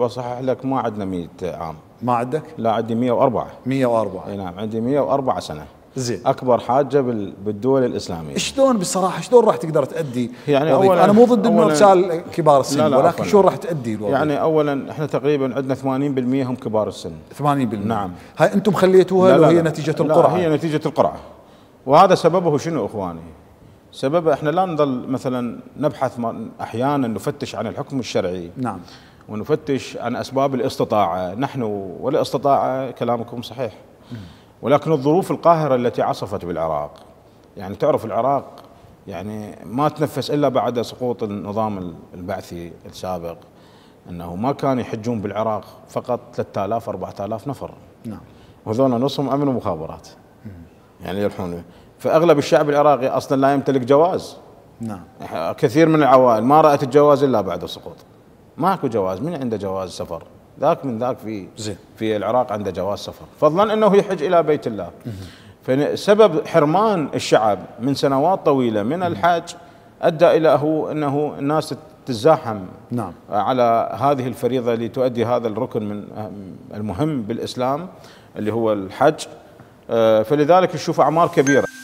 بصحح لك ما عندنا 100 عام ما عندك؟ لا عندي 104 104 اي نعم عندي 104 سنه زين اكبر حاجه بالدول الاسلاميه شلون بصراحه شلون راح تقدر تادي يعني اولا انا مو ضد انه ارسال كبار السن لا لا ولكن شلون راح تادي الوضع؟ يعني اولا احنا تقريبا عندنا 80% هم كبار السن 80% نعم هاي انتم خليتوها لا لو هي نتيجه القرعه هي نتيجه القرعه وهذا سببه شنو اخواني؟ سببه احنا لا نظل مثلا نبحث احيانا نفتش عن الحكم الشرعي نعم ونفتش عن أسباب الاستطاعة نحن والاستطاعة كلامكم صحيح ولكن الظروف القاهرة التي عصفت بالعراق يعني تعرف العراق يعني ما تنفس إلا بعد سقوط النظام البعثي السابق أنه ما كان يحجون بالعراق فقط 3000 4000 نفر نعم وهذول نصهم أمن ومخابرات يعني يلحون فأغلب الشعب العراقي أصلا لا يمتلك جواز نعم كثير من العوائل ما رأت الجواز إلا بعد السقوط ماكو جواز من عنده جواز سفر ذاك من ذاك في زين. في العراق عنده جواز سفر فضلا انه يحج الى بيت الله فسبب حرمان الشعب من سنوات طويله من الحج ادى الى هو انه الناس تتزاحم نعم. على هذه الفريضه لتؤدي هذا الركن من المهم بالاسلام اللي هو الحج آه، فلذلك نشوف اعمار كبيره